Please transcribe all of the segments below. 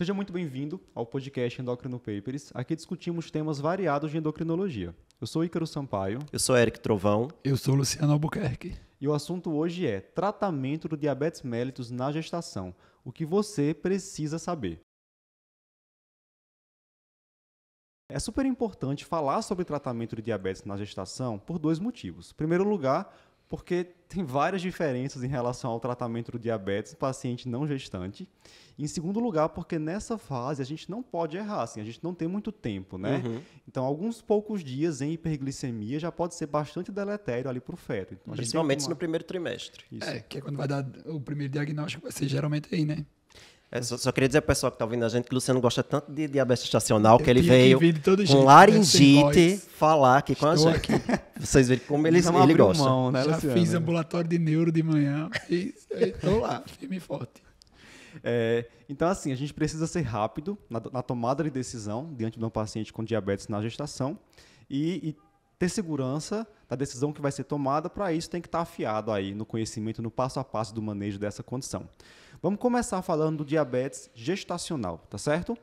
Seja muito bem-vindo ao podcast Endocrino Papers. Aqui discutimos temas variados de endocrinologia. Eu sou Ícaro Sampaio. Eu sou Eric Trovão. Eu sou Luciano Albuquerque. E o assunto hoje é tratamento do diabetes mellitus na gestação. O que você precisa saber. É super importante falar sobre tratamento de diabetes na gestação por dois motivos. Em primeiro lugar, porque tem várias diferenças em relação ao tratamento do diabetes paciente não gestante. Em segundo lugar, porque nessa fase a gente não pode errar, assim, a gente não tem muito tempo, né? Uhum. Então, alguns poucos dias em hiperglicemia já pode ser bastante deletério ali para o feto. Então, Principalmente uma... no primeiro trimestre. É, Isso. É, que é quando vai dar o primeiro diagnóstico, vai ser geralmente aí, né? É, só, só, queria dizer ao pessoal que está ouvindo a gente que o Luciano gosta tanto de diabetes estacional que ele veio com né, laringite falar aqui com Estou a gente. Aqui. Vocês verem como ele, Não ele gosta. Mão, né, Já fiz ambulatório de neuro de manhã e estou lá, firme e forte. É, então, assim, a gente precisa ser rápido na, na, tomada de decisão diante de um paciente com diabetes na gestação e, e ter segurança da decisão que vai ser tomada. Para isso, tem que estar tá afiado aí no conhecimento, no passo a passo do manejo dessa condição. Vamos começar falando do diabetes gestacional, tá certo?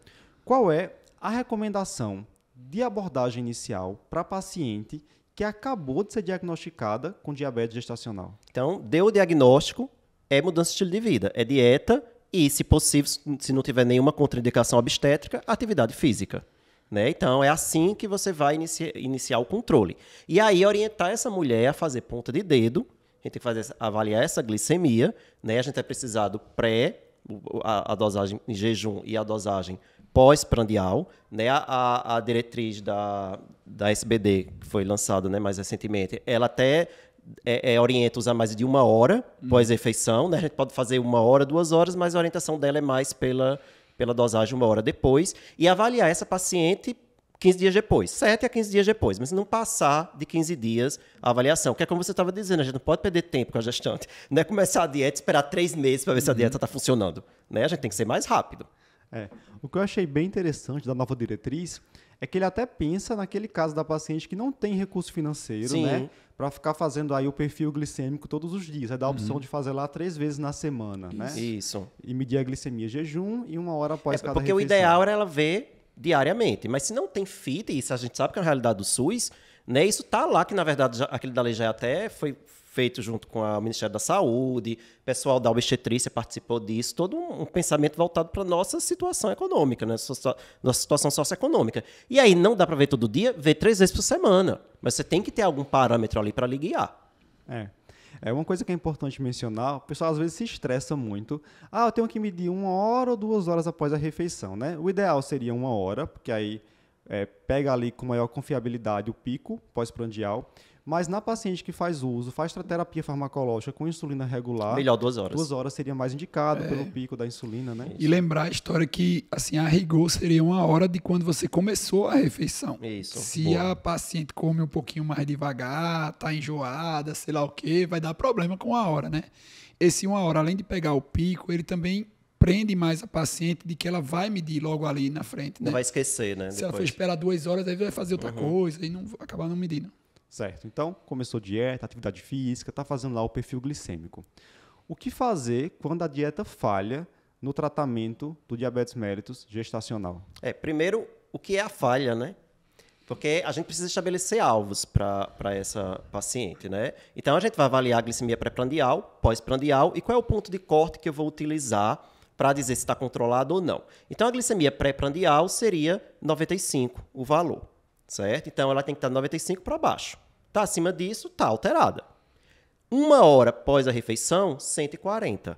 Qual é a recomendação de abordagem inicial para paciente que acabou de ser diagnosticada com diabetes gestacional? Então, deu o diagnóstico, é mudança de estilo de vida, é dieta e, se possível, se não tiver nenhuma contraindicação obstétrica, atividade física. Né? Então, é assim que você vai iniciar o controle. E aí, orientar essa mulher a fazer ponta de dedo a gente tem que fazer, avaliar essa glicemia, né? A gente vai precisar do pré, a, a dosagem em jejum e a dosagem pós-prandial, né? A, a, diretriz da, da SBD, que foi lançada né, mais recentemente, ela até é, é, orienta usar mais de uma hora uhum. pós-refeição, né? A gente pode fazer uma hora, duas horas, mas a orientação dela é mais pela, pela dosagem uma hora depois. E avaliar essa paciente 15 dias depois, 7 a 15 dias depois, mas não passar de 15 dias a avaliação, que é como você estava dizendo, a gente não pode perder tempo com a gestante, não é começar a dieta e esperar três meses para ver uhum. se a uhum. dieta está funcionando, né? A gente tem que ser mais rápido. É. O que eu achei bem interessante da nova diretriz é que ele até pensa naquele caso da paciente que não tem recurso financeiro, né? Sim. né? Para ficar fazendo aí o perfil glicêmico todos os dias. É da a opção uhum. de fazer lá três vezes na semana, Isso. né? Isso. E medir a glicemia jejum e uma hora após é, cada porque refeição. Porque o ideal era ela ver diariamente. Mas se não tem e isso a gente sabe que é a realidade do SUS, né? Isso tá lá, que na verdade já, aquele da lei já até foi feito junto com o Ministério da Saúde, pessoal da obstetrícia participou disso, todo um, um pensamento voltado para nossa situação econômica, né? nossa situação socioeconômica. E aí não dá para ver todo dia, ver três vezes por semana. Mas você tem que ter algum parâmetro ali para lhe guiar. É. É uma coisa que é importante mencionar, o pessoal às vezes se estressa muito. Ah, eu tenho que medir uma hora ou duas horas após a refeição, né? O ideal seria uma hora, porque aí é, pega ali com maior confiabilidade o pico pós-prandial. Mas na paciente que faz uso, faz terapia farmacológica com insulina regular. Melhor duas horas. Duas horas seria mais indicado é. pelo pico da insulina, né? Isso. E lembrar a história que, assim, a rigor seria uma hora de quando você começou a refeição. Isso. Se Boa. a paciente come um pouquinho mais devagar, tá enjoada, sei lá o quê, vai dar problema com a hora, né? Esse uma hora, além de pegar o pico, ele também prende mais a paciente de que ela vai medir logo ali na frente. Né? Não vai esquecer, né? Se Depois. ela for esperar duas horas, aí vai fazer outra uhum. coisa e não acabar não medindo. Certo. Então, começou dieta, atividade física, está fazendo lá o perfil glicêmico. O que fazer quando a dieta falha no tratamento do diabetes mellitus gestacional? É, primeiro, o que é a falha, né? Porque a gente precisa estabelecer alvos para essa paciente, né? Então, a gente vai avaliar a glicemia pré-prandial, pós-prandial e qual é o ponto de corte que eu vou utilizar para dizer se está controlado ou não. Então, a glicemia pré-prandial seria 95 o valor certo? Então ela tem que estar 95 para baixo. Está acima disso, está alterada. Uma hora pós a refeição, 140.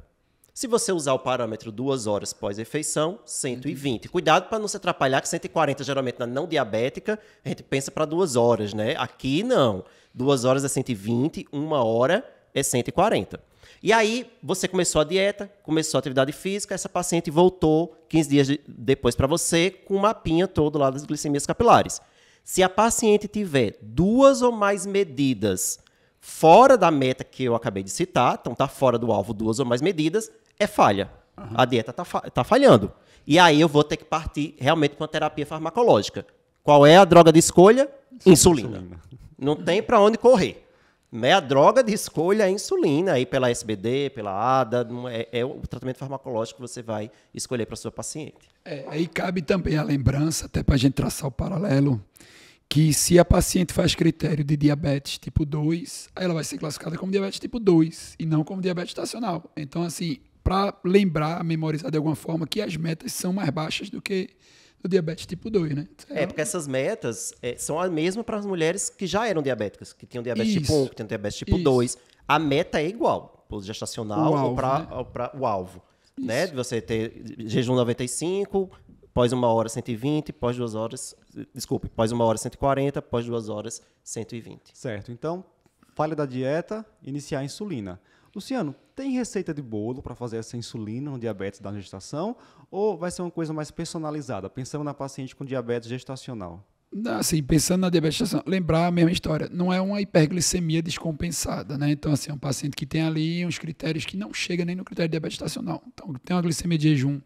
Se você usar o parâmetro duas horas pós-refeição, 120. Uhum. Cuidado para não se atrapalhar, que 140 geralmente na não diabética, a gente pensa para duas horas, né? Aqui não. Duas horas é 120, uma hora é 140. E aí, você começou a dieta, começou a atividade física, essa paciente voltou 15 dias de, depois para você com o mapinha todo lá das glicemias capilares. Se a paciente tiver duas ou mais medidas fora da meta que eu acabei de citar, então está fora do alvo duas ou mais medidas, é falha. Uhum. A dieta está fa tá falhando. E aí eu vou ter que partir realmente com a terapia farmacológica. Qual é a droga de escolha? Sim, insulina. insulina. Não tem para onde correr. É a droga de escolha é a insulina, aí pela SBD, pela ADA, é, é, o tratamento farmacológico que você vai escolher para sua paciente. É, aí cabe também a lembrança, até para a gente traçar o paralelo, que se a paciente faz critério de diabetes tipo 2, ela vai ser classificada como diabetes tipo 2 e não como diabetes estacional. Então, assim, para lembrar, memorizar de alguma forma que as metas são mais baixas do que do diabetes tipo 2, né? É, porque essas metas é, são a mesma para as mulheres que já eram diabéticas, que tinham diabetes tipo isso, tipo 1, que tinham diabetes tipo isso. 2. A meta é igual, para o gestacional ou para né? o alvo. Né? De você ter jejum 95, pós uma hora 120, pós duas horas, desculpe, pós uma hora 140, pós duas horas 120. Certo. Então, falha da dieta, iniciar a insulina. Luciano, tem receita de bolo para fazer essa insulina no diabetes da gestação ou vai ser uma coisa mais personalizada, pensando na paciente com diabetes gestacional? Assim, pensando na diabetes gestacional, lembrar a mesma história, não é uma hiperglicemia descompensada, né? Então, assim, é um paciente que tem ali uns critérios que não chega nem no critério de diabetes gestacional. Então, tem uma glicemia de jejum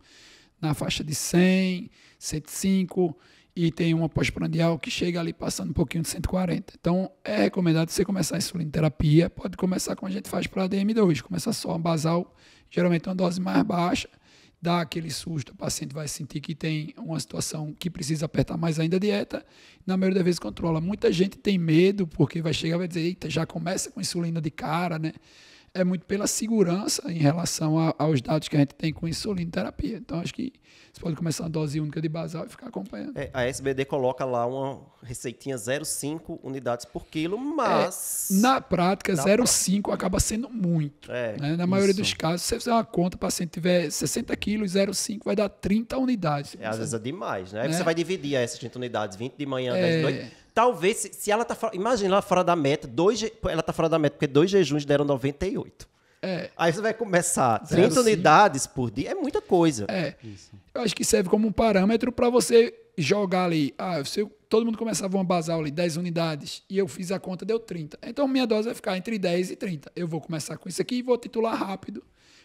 na faixa de 100, 105 e tem uma pós-prandial que chega ali passando um pouquinho de 140. Então, é recomendado você começar a insulinoterapia. Pode começar como a gente faz para a DM2, começa só a basal, geralmente é uma dose mais baixa, dá aquele susto, o paciente vai sentir que tem uma situação que precisa apertar mais ainda a dieta, na maioria das vezes controla. Muita gente tem medo porque vai chegar e vai dizer, eita, já começa com insulina de cara, né? é muito pela segurança em relação a, aos dados que a gente tem com insulina terapia. Então, acho que você pode começar uma dose única de basal e ficar acompanhando. É, a SBD coloca lá uma receitinha 0,5 unidades por quilo, é, mas... É, na prática, 0,5 acaba sendo muito. É, né? Na maioria dos casos, se você fizer uma conta, o paciente tiver 60 quilos, 0,5 vai dar 30 unidades. É, às vezes é demais, né? Aí né? você vai dividir essas 30 unidades, 20 de manhã, 10 é. de noite Talvez, se, se ela tá fora. Imagina ela fora da meta, dois, ela tá fora da meta, porque dois jejuns deram 98. É. Aí você vai começar 30 Zero, unidades por dia, é muita coisa. É. Isso. Eu acho que serve como um parâmetro para você jogar ali. Ah, se eu, todo mundo começava uma basal ali, 10 unidades, e eu fiz a conta, deu 30. Então minha dose vai ficar entre 10 e 30. Eu vou começar com isso aqui e vou titular rápido,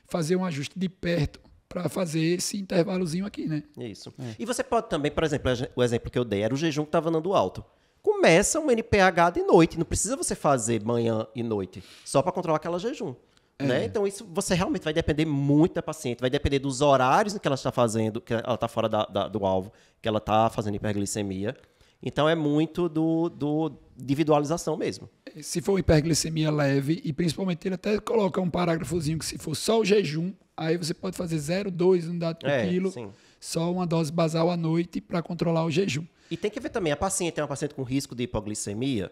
fazer um ajuste de perto para fazer esse intervalozinho aqui, né? Isso. É. E você pode também, por exemplo, o exemplo que eu dei era o jejum que estava andando alto começa um NPH de noite. Não precisa você fazer manhã e noite, só para controlar aquela jejum. É. Né? Então, isso você realmente vai depender muito da paciente, vai depender dos horários que ela está fazendo, que ela está fora da, da, do alvo, que ela está fazendo hiperglicemia. Então, é muito do, do individualização mesmo. Se for hiperglicemia leve, e principalmente ele até coloca um parágrafozinho que se for só o jejum, aí você pode fazer 0,2 unidade por é, quilo, sim. só uma dose basal à noite para controlar o jejum. E tem que ver também, a paciente é uma paciente com risco de hipoglicemia,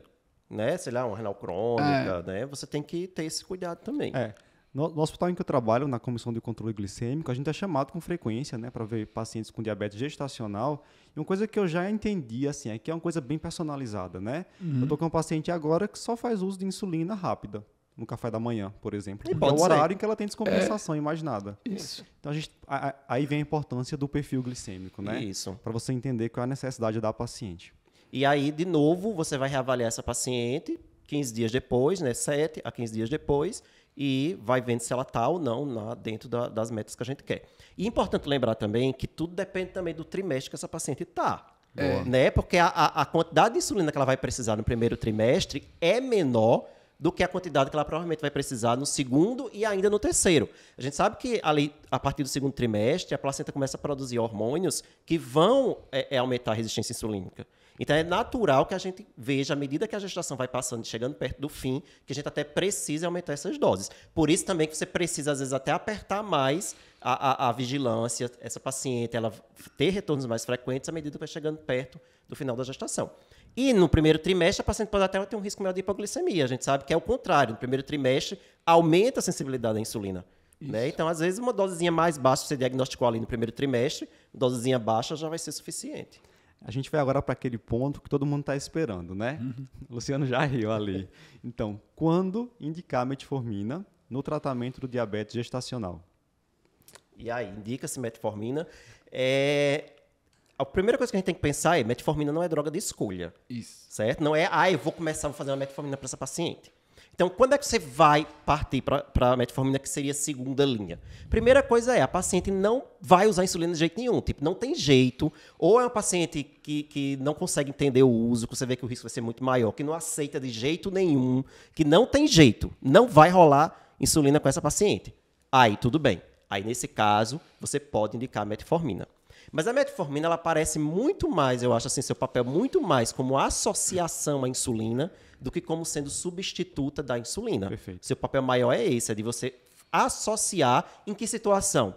né? Sei lá, uma renal crônica, é. né? Você tem que ter esse cuidado também. É. No, no, hospital em que eu trabalho, na comissão de controle glicêmico, a gente é chamado com frequência, né, para ver pacientes com diabetes gestacional. E uma coisa que eu já entendi, assim, é que é uma coisa bem personalizada, né? Uhum. Eu tô com um paciente agora que só faz uso de insulina rápida no café da manhã, por exemplo. é o horário em que ela tem descompensação é. imaginada. Isso. Então a gente, a, a, aí vem a importância do perfil glicêmico, né? Isso. Para você entender qual é a necessidade da paciente. E aí, de novo, você vai reavaliar essa paciente 15 dias depois, né? 7 a 15 dias depois, e vai vendo se ela está ou não na, dentro da, das metas que a gente quer. E é importante lembrar também que tudo depende também do trimestre que essa paciente está. É. Né? Porque a, a quantidade de insulina que ela vai precisar no primeiro trimestre é menor do que a quantidade que ela provavelmente vai precisar no segundo e ainda no terceiro. A gente sabe que ali, a partir do segundo trimestre, a placenta começa a produzir hormônios que vão é, é aumentar a resistência insulínica. Então é natural que a gente veja, à medida que a gestação vai passando, chegando perto do fim, que a gente até precisa aumentar essas doses. Por isso também que você precisa, às vezes, até apertar mais a, a, a vigilância, essa paciente, ela ter retornos mais frequentes à medida que vai chegando perto do final da gestação. E no primeiro trimestre, a paciente pode até ter um risco maior de hipoglicemia. A gente sabe que é o contrário. No primeiro trimestre, aumenta a sensibilidade à insulina. Né? Então, às vezes, uma dosezinha mais baixa, você diagnosticou ali no primeiro trimestre, uma dosezinha baixa já vai ser suficiente. A gente vai agora para aquele ponto que todo mundo está esperando, né? Uhum. Luciano já riu ali. Então, quando indicar metformina no tratamento do diabetes gestacional? E aí, indica-se metformina. É, a primeira coisa que a gente tem que pensar é metformina não é droga de escolha. Isso. Certo? Não é, ah, eu vou começar a fazer uma metformina para essa paciente. Então, quando é que você vai partir para a metformina, que seria a segunda linha? Primeira coisa é, a paciente não vai usar insulina de jeito nenhum. Tipo, não tem jeito. Ou é uma paciente que, que não consegue entender o uso, que você vê que o risco vai ser muito maior, que não aceita de jeito nenhum, que não tem jeito. Não vai rolar insulina com essa paciente. Aí, tudo bem. Aí, nesse caso, você pode indicar metformina. Mas a metformina, ela parece muito mais, eu acho assim, seu papel muito mais como associação à insulina do que como sendo substituta da insulina. Perfeito. Seu papel maior é esse, é de você associar em que situação?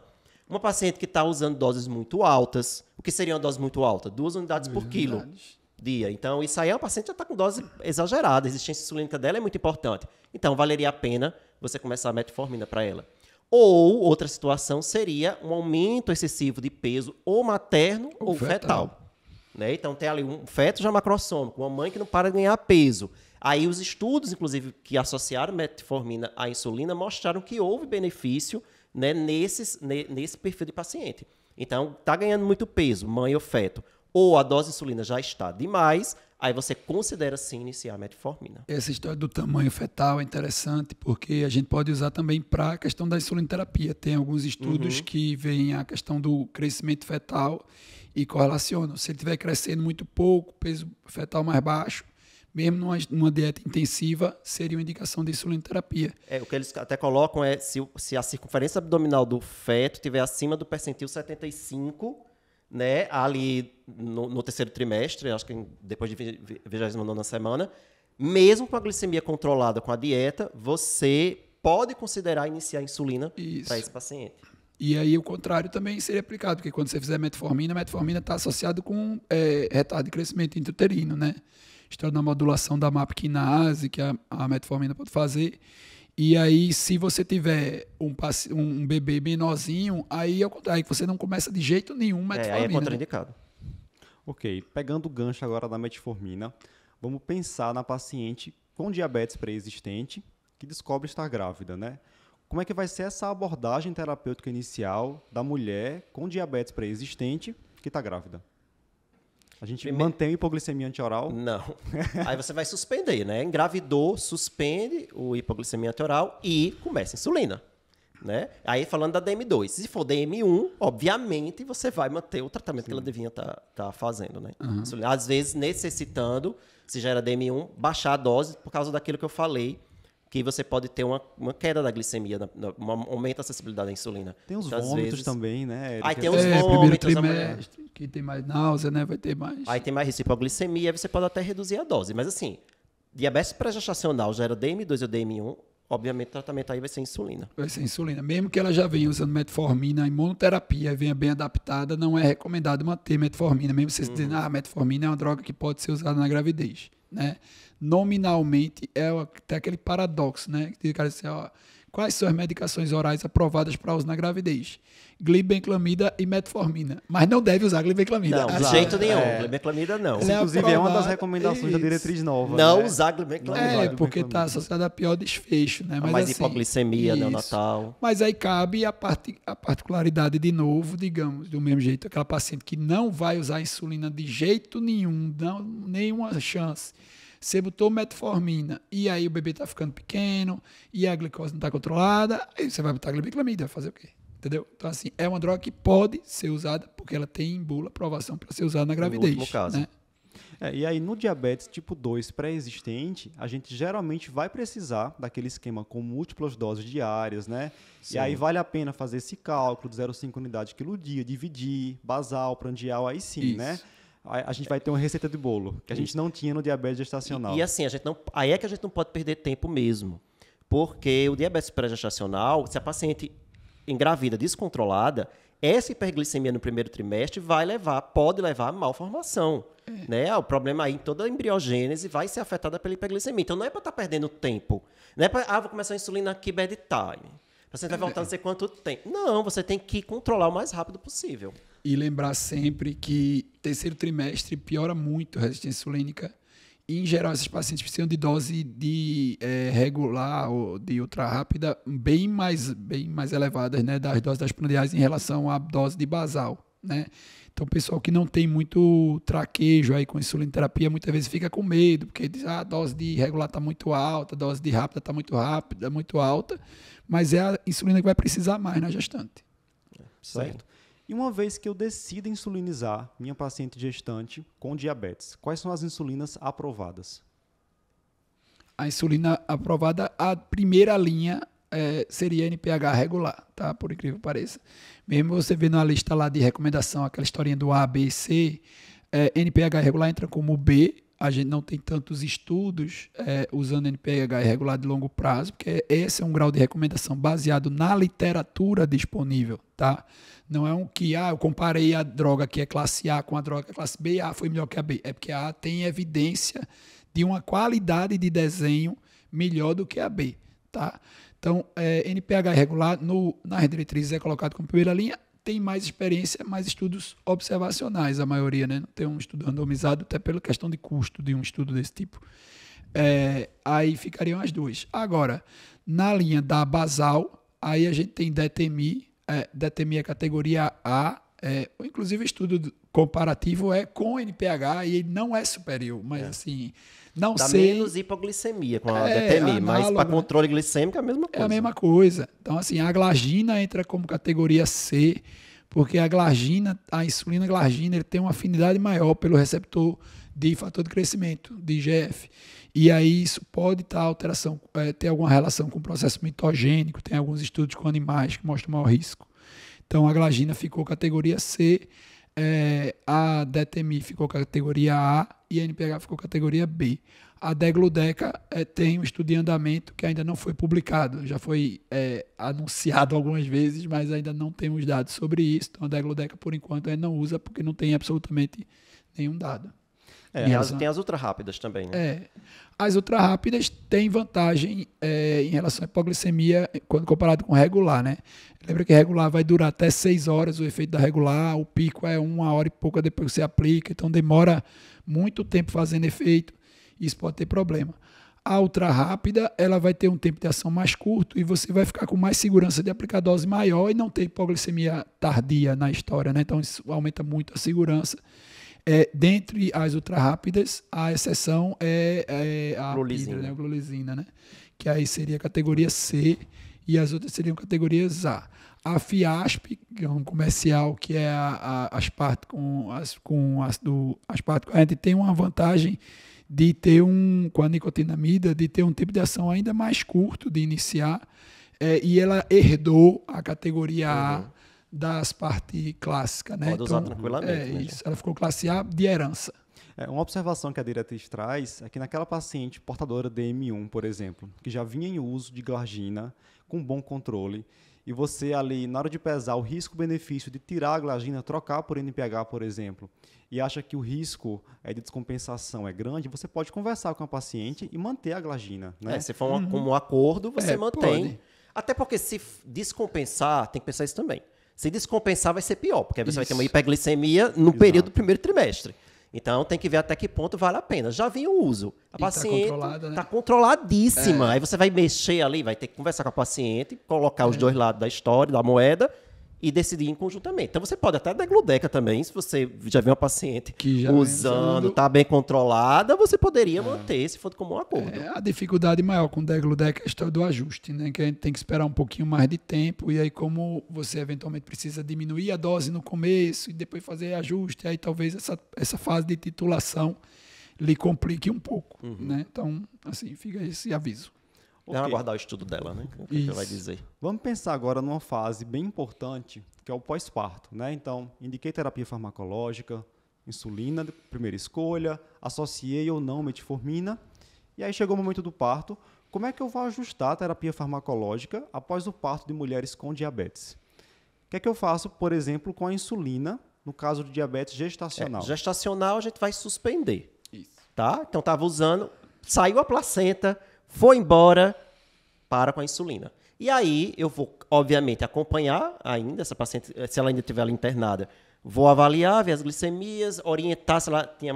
Uma paciente que está usando doses muito altas, o que seria uma dose muito alta? Duas unidades Duas por unidades. quilo dia. Então, isso aí é uma paciente que já está com dose exagerada, a existência insulínica dela é muito importante. Então, valeria a pena você começar a metformina para ela. Ou outra situação seria um aumento excessivo de peso ou materno ou, ou fetal. fetal. Né? Então tem ali um feto já macrossômico, uma mãe que não para de ganhar peso. Aí os estudos, inclusive, que associaram metformina à insulina, mostraram que houve benefício né, nesses, nesse perfil de paciente. Então, está ganhando muito peso, mãe ou feto, ou a dose de insulina já está demais, aí você considera sim iniciar a metformina. Essa história do tamanho fetal é interessante, porque a gente pode usar também para a questão da insulinoterapia. Tem alguns estudos uhum. que veem a questão do crescimento fetal e correlacionam. Se ele estiver crescendo muito pouco, peso fetal mais baixo, mesmo numa, numa, dieta intensiva, seria uma indicação de insulinoterapia. É, o que eles até colocam é se, se a circunferência abdominal do feto estiver acima do percentil 75, né, ali no, no terceiro trimestre, acho que depois de 29 semana, mesmo com a glicemia controlada com a dieta, você pode considerar iniciar insulina para esse paciente. E aí o contrário também seria aplicado, porque quando você fizer metformina, a metformina está associado com é, retardo de crescimento intrauterino, né? História da modulação da MAP quinase, que a, a metformina pode fazer. E aí, se você tiver um, um bebê menorzinho, aí é você não começa de jeito nenhum metformina. É, aí é né? contraindicado. Né? Ok, pegando o gancho agora da metformina, vamos pensar na paciente com diabetes pré-existente que descobre estar grávida, né? Como é que vai ser essa abordagem terapêutica inicial da mulher com diabetes pré-existente que está grávida? A gente mantém a hipoglicemia antioral? Não. Aí você vai suspender, né? Engravidou, suspende o hipoglicemia antioral e começa a insulina. Né? Aí falando da DM2. Se for DM1, obviamente você vai manter o tratamento Sim. que ela devia estar tá, tá fazendo, né? Uhum. Às vezes necessitando, se já era DM1, baixar a dose por causa daquilo que eu falei que você pode ter uma, uma queda da glicemia, na, na, uma, aumenta a sensibilidade à insulina. Tem uns então, vômitos vezes... também, né? Aí tem uns é, vômitos. Trimestre, que tem mais náusea, né? Vai ter mais. Aí tem mais risco hipoglicemia, você pode até reduzir a dose. Mas assim, diabetes pré-gestacional já era DM2 ou DM1, obviamente o tratamento aí vai ser insulina. Vai ser insulina. Mesmo que ela já venha usando metformina, imunoterapia, venha bem adaptada, não é recomendado manter metformina, mesmo você uhum. dizendo, ah, metformina é uma droga que pode ser usada na gravidez né? Nominalmente é até aquele paradoxo, né? Que o cara assim, ó, Quais são as medicações orais aprovadas para uso na gravidez? Glibenclamida e metformina. Mas não deve usar glibenclamida. Não, de jeito nenhum. É. Glibenclamida não. Ela é Inclusive, é, é uma das recomendações isso. da diretriz nova. Não né? usar glibenclamida. É, porque está associada a pior desfecho, né? Ah, mas, mais assim, hipoglicemia isso. neonatal. Mas aí cabe a, parte, a particularidade, de novo, digamos, do mesmo jeito, aquela paciente que não vai usar insulina de jeito nenhum, não, nenhuma chance você botou metformina e aí o bebê está ficando pequeno e a glicose não está controlada, aí você vai botar glipiclamida, vai fazer o quê? Entendeu? Então, assim, é uma droga que pode ser usada porque ela tem em bula aprovação para ser usada na gravidez. No caso. Né? É, e aí, no diabetes tipo 2 pré-existente, a gente geralmente vai precisar daquele esquema com múltiplas doses diárias, né? Sim. E aí vale a pena fazer esse cálculo de 0,5 unidade quilo dia, dividir, basal, prandial, aí sim, né? Isso. né? a, gente vai ter uma receita de bolo, que a gente não tinha no diabetes gestacional. E, e assim, a gente não, aí é que a gente não pode perder tempo mesmo. Porque o diabetes pré-gestacional, se a paciente engravida descontrolada, essa hiperglicemia no primeiro trimestre vai levar, pode levar a malformação. É. Né? O problema aí, toda a embriogênese vai ser afetada pela hiperglicemia. Então não é para estar tá perdendo tempo. Não é para, ah, vou começar a insulina aqui bad time. Você vai voltar não sei quanto tempo. Não, você tem que controlar o mais rápido possível. E lembrar sempre que terceiro trimestre piora muito a resistência insulínica. E, em geral, esses pacientes precisam de dose de é, regular ou de ultra rápida bem mais, bem mais elevadas né, das doses das prandiais em relação à dose de basal. Né? Então, pessoal que não tem muito traquejo aí com insulinoterapia, muitas vezes fica com medo, porque diz, ah, a dose de regular está muito alta, a dose de rápida está muito rápida, muito alta, mas é a insulina que vai precisar mais na gestante. Certo. E uma vez que eu decida insulinizar minha paciente gestante com diabetes, quais são as insulinas aprovadas? A insulina aprovada, a primeira linha é, seria NPH regular, tá? Por incrível que pareça. Mesmo você vendo a lista lá de recomendação, aquela historinha do A, B, C, é, NPH regular entra como B a gente não tem tantos estudos é, usando NPH regular de longo prazo, porque esse é um grau de recomendação baseado na literatura disponível, tá? Não é um que, ah, eu comparei a droga que é classe A com a droga que é classe B, A ah, foi melhor que a B. É porque a A tem evidência de uma qualidade de desenho melhor do que a B, tá? Então, é, NPH regular no, nas diretrizes é colocado como primeira linha tem mais experiência, mais estudos observacionais, a maioria, né? Não tem um estudo randomizado, até pela questão de custo de um estudo desse tipo. É, aí ficariam as duas. Agora, na linha da basal, aí a gente tem DTMI, é, DTMI é categoria A, é, inclusive, o estudo comparativo é com NPH e ele não é superior, mas é. assim, não Dá sei. menos hipoglicemia com a é, DTMI, mas para né? controle glicêmico é a mesma coisa. É a mesma coisa. Então, assim, a glargina entra como categoria C, porque a glargina, a insulina glargina ele tem uma afinidade maior pelo receptor de fator de crescimento, de IGF. E aí isso pode estar tá alteração, é, ter alguma relação com o processo mitogênico, tem alguns estudos com animais que mostram maior risco. Então a glagina ficou categoria C, é, a DTMI ficou categoria A e a NPH ficou categoria B. A degludeca é, tem um estudo em andamento que ainda não foi publicado, já foi é, anunciado algumas vezes, mas ainda não temos dados sobre isso. Então a degludeca, por enquanto, ainda não usa porque não tem absolutamente nenhum dado. É, e as, tem as ultra rápidas também, né? É. As ultra rápidas têm vantagem é, em relação à hipoglicemia quando comparado com regular, né? Lembra que regular vai durar até 6 horas o efeito da regular, o pico é uma hora e pouca depois que você aplica, então demora muito tempo fazendo efeito, isso pode ter problema. A ultra rápida, ela vai ter um tempo de ação mais curto e você vai ficar com mais segurança de aplicar dose maior e não ter hipoglicemia tardia na história, né? Então isso aumenta muito a segurança é, dentre as ultrarrápidas, a exceção é, é a glolizina. né? né? Que aí seria a categoria C e as outras seriam categorias A. A FIASP, que é um comercial que é a, a com, as, com ácido asparto, a gente tem uma vantagem de ter um, com a nicotinamida, de ter um tempo de ação ainda mais curto de iniciar, é, e ela herdou a categoria uhum. A das partes clássicas, né? Pode usar então, tranquilamente. É, né? isso, ela ficou classe A de herança. É, uma observação que a diretriz traz é que naquela paciente portadora de M1, por exemplo, que já vinha em uso de glargina com bom controle, e você ali, na hora de pesar o risco-benefício de tirar a glagina, trocar por NPH, por exemplo, e acha que o risco é de descompensação é grande, você pode conversar com a paciente e manter a glagina. Né? É, se for um, uhum. um acordo, você é, mantém. Pode. Até porque se descompensar, tem que pensar isso também. Se descompensar, vai ser pior, porque você Isso. vai ter uma hiperglicemia no Exato. período do primeiro trimestre. Então tem que ver até que ponto vale a pena. Já vinha o uso. A e tá paciente está né? tá controladíssima. É. Aí você vai mexer ali, vai ter que conversar com a paciente, colocar é. os dois lados da história, da moeda e decidir em conjuntamente. Então você pode até dar gludeca também, se você já vê uma paciente usando, está bem controlada, você poderia é. manter se for como um acordo. É, a dificuldade maior com o degludeca é a história do ajuste, né? Que a gente tem que esperar um pouquinho mais de tempo e aí como você eventualmente precisa diminuir a dose no começo e depois fazer ajuste, aí talvez essa, essa fase de titulação lhe complique um pouco, uhum. né? Então, assim, fica esse aviso. Por ela vai o estudo dela, né? O que, é que vai dizer? Vamos pensar agora numa fase bem importante, que é o pós-parto, né? Então, indiquei terapia farmacológica, insulina, primeira escolha, associei ou não metformina, e aí chegou o momento do parto. Como é que eu vou ajustar a terapia farmacológica após o parto de mulheres com diabetes? O que é que eu faço, por exemplo, com a insulina, no caso do diabetes gestacional? É, gestacional a gente vai suspender. Isso. Tá? Então estava usando, saiu a placenta, foi embora, para com a insulina. E aí eu vou, obviamente, acompanhar ainda essa paciente, se ela ainda estiver internada. Vou avaliar, ver as glicemias, orientar se ela tinha,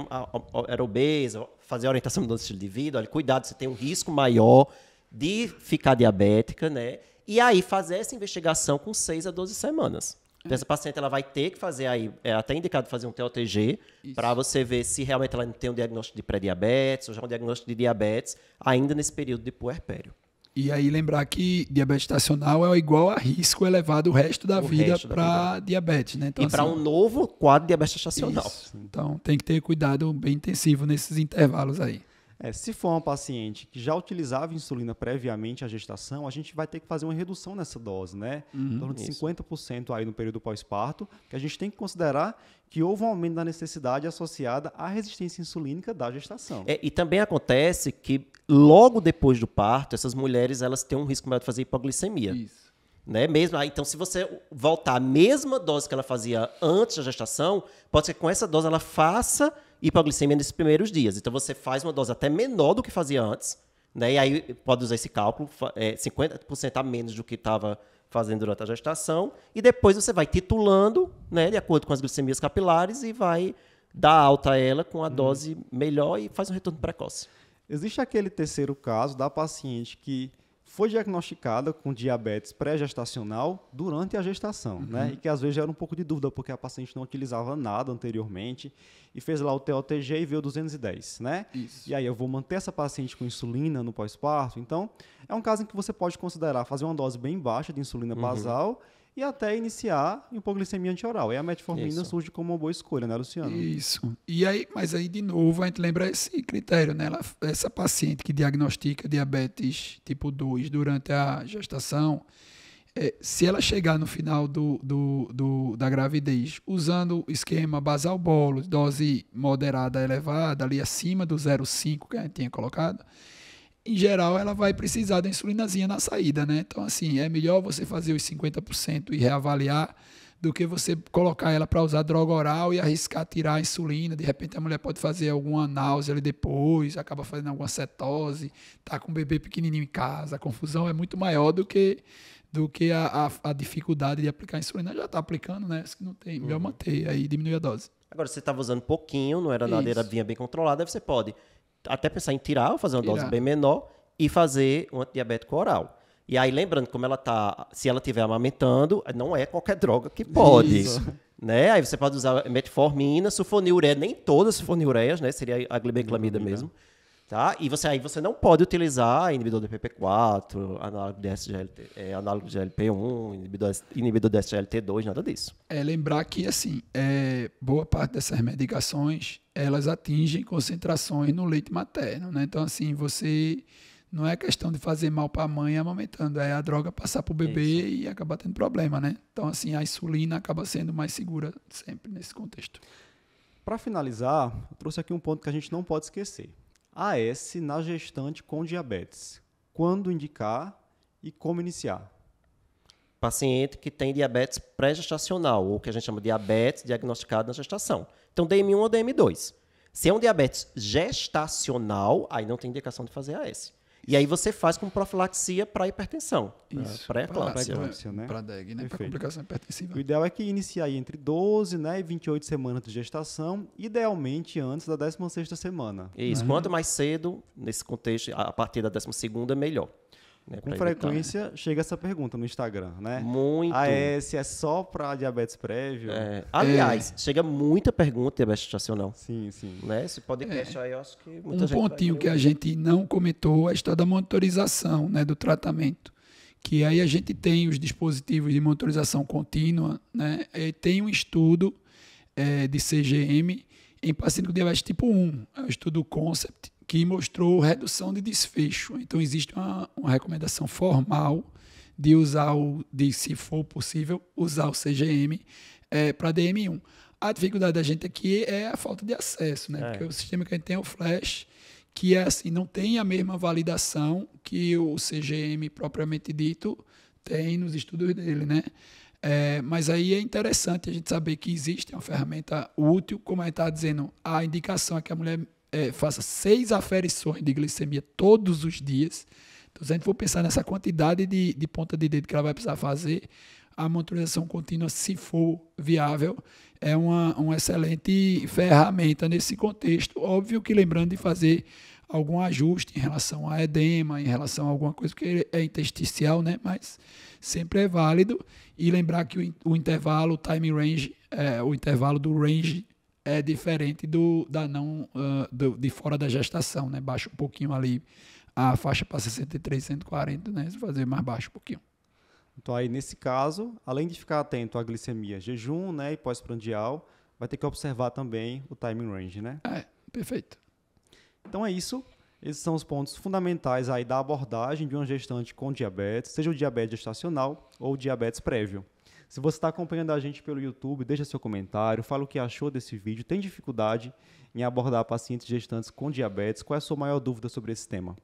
era obesa, fazer a orientação do estilo de vida. Olha, cuidado, você tem um risco maior de ficar diabética, né? E aí fazer essa investigação com 6 a 12 semanas. Então, essa paciente ela vai ter que fazer aí, é até indicado fazer um TOTG para você ver se realmente ela tem um diagnóstico de pré-diabetes ou já um diagnóstico de diabetes ainda nesse período de puerpério. E aí lembrar que diabetes estacional é igual a risco elevado o resto da o vida para diabetes, né? Então, e assim, para um novo quadro de diabetes estacional. Isso. Então tem que ter cuidado bem intensivo nesses intervalos aí. É, se for uma paciente que já utilizava insulina previamente à gestação, a gente vai ter que fazer uma redução nessa dose, né? Uhum, em torno de 50% aí no período pós-parto, que a gente tem que considerar que houve um aumento da necessidade associada à resistência insulínica da gestação. É, e também acontece que logo depois do parto, essas mulheres elas têm um risco maior de fazer hipoglicemia. Isso. Né? Mesmo, ah, então, se você voltar a mesma dose que ela fazia antes da gestação, pode ser que com essa dose ela faça hipoglicemia nesses primeiros dias. Então você faz uma dose até menor do que fazia antes, né? E aí pode usar esse cálculo, é, 50% a menos do que estava fazendo durante a gestação, e depois você vai titulando, né, de acordo com as glicemias capilares e vai dar alta a ela com a uhum. dose melhor e faz um retorno precoce. Existe aquele terceiro caso da paciente que foi diagnosticada com diabetes pré-gestacional durante a gestação, né? uhum. né? E que às vezes era um pouco de dúvida, porque a paciente não utilizava nada anteriormente e fez lá o TOTG e veio 210, né? Isso. E aí eu vou manter essa paciente com insulina no pós-parto. Então, é um caso em que você pode considerar fazer uma dose bem baixa de insulina uhum. basal e até iniciar hipoglicemia antioral. E a metformina Isso. surge como uma boa escolha, né, Luciano? Isso. E aí, mas aí de novo a gente lembra esse critério, né? Ela, essa paciente que diagnostica diabetes tipo 2 durante a gestação, é, se ela chegar no final do, do, do, da gravidez usando esquema basal bolo, dose moderada elevada, ali acima do 0,5 que a gente tinha colocado, em geral, ela vai precisar da insulinazinha na saída, né? Então, assim, é melhor você fazer os 50% e reavaliar do que você colocar ela para usar droga oral e arriscar tirar a insulina. De repente, a mulher pode fazer alguma náusea ali depois, acaba fazendo alguma cetose, tá com bebê pequenininho em casa. A confusão é muito maior do que do que a, a, a dificuldade de aplicar a insulina. Já está aplicando, né? Isso não tem. Melhor uhum. manter, aí diminuir a dose. Agora, você estava usando pouquinho, não era nada, era vinha bem controlada, você pode até pensar em tirar ou fazer uma tirar. dose bem menor e fazer um antidiabético oral. E aí, lembrando, como ela tá. Se ela estiver amamentando, não é qualquer droga que pode. Isso. Né? Aí você pode usar metformina, sulfonilureia, nem todas as sulfonilureias, né? Seria a glibeclamida mesmo. Tá? E você, aí você não pode utilizar inibidor do PP4, análogo de, SGLT, é, análogo de GLP1, inibidor, inibidor de SGLT2, nada disso. É lembrar que, assim, é, boa parte dessas medicações, elas atingem concentrações no leite materno, né? Então, assim, você... Não é questão de fazer mal para a mãe amamentando, é a droga passar para o bebê Isso. e acabar tendo problema, né? Então, assim, a insulina acaba sendo mais segura sempre nesse contexto. Para finalizar, eu trouxe aqui um ponto que a gente não pode esquecer AS na gestante com diabetes. Quando indicar e como iniciar? Paciente que tem diabetes pré-gestacional, ou que a gente chama de diabetes diagnosticado na gestação. Então, DM1 ou DM2. Se é um diabetes gestacional, aí não tem indicação de fazer AS. E aí você faz com profilaxia para hipertensão. Isso. Né? Pré-eclâmpsia. né? Para DEG, né? Para complicação hipertensiva. O ideal é que inicie aí entre 12 né, e 28 semanas de gestação, idealmente antes da 16 semana. Isso. Uhum. Quanto mais cedo, nesse contexto, a partir da 12 é melhor. Né, com frequência evitar. chega essa pergunta no Instagram, né? Muito. Ah, é, S é só para diabetes prévio? É. Aliás, é. chega muita pergunta de diabetes gestacional. Sim, sim. Né? pode podcast é. aí, eu acho que muita um gente pontinho que a gente não comentou é a história da monitorização né, do tratamento. Que aí a gente tem os dispositivos de monitorização contínua, né? E tem um estudo é, de CGM em paciente com diabetes tipo 1, é o estudo Concept, que mostrou redução de desfecho. Então, existe uma, uma recomendação formal de usar o, de, se for possível, usar o CGM é, para DM1. A dificuldade da gente aqui é a falta de acesso, né? É. Porque o sistema que a gente tem é o Flash, que é assim, não tem a mesma validação que o CGM propriamente dito tem nos estudos dele, né? É, mas aí é interessante a gente saber que existe uma ferramenta útil, como a gente está dizendo, a indicação é que a mulher é, faça seis aferições de glicemia todos os dias. Então, se a gente for pensar nessa quantidade de, de ponta de dedo que ela vai precisar fazer, a monitorização contínua, se for viável, é uma, uma excelente ferramenta nesse contexto. Óbvio que lembrando de fazer algum ajuste em relação a edema, em relação a alguma coisa que é intersticial, né? mas sempre é válido. E lembrar que o, o intervalo, o time range, é, o intervalo do range é diferente do da não uh, do, de fora da gestação, né? Baixa um pouquinho ali a faixa para 63, 140, né? Se fazer mais baixo um pouquinho. Então aí nesse caso, além de ficar atento à glicemia, jejum, né, e pós-prandial, vai ter que observar também o timing range, né? É, perfeito. Então é isso. Esses são os pontos fundamentais aí da abordagem de uma gestante com diabetes, seja o diabetes gestacional ou o diabetes prévio. Se você está acompanhando a gente pelo YouTube, deixa seu comentário, fala o que achou desse vídeo. Tem dificuldade em abordar pacientes gestantes com diabetes? Qual é a sua maior dúvida sobre esse tema?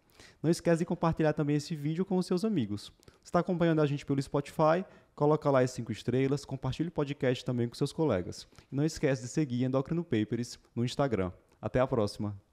Não esquece de compartilhar também esse vídeo com os seus amigos. Se está acompanhando a gente pelo Spotify, coloca lá as 5 estrelas, compartilhe o podcast também com seus colegas. E não esquece de seguir Endocrino Papers no Instagram. Até a próxima!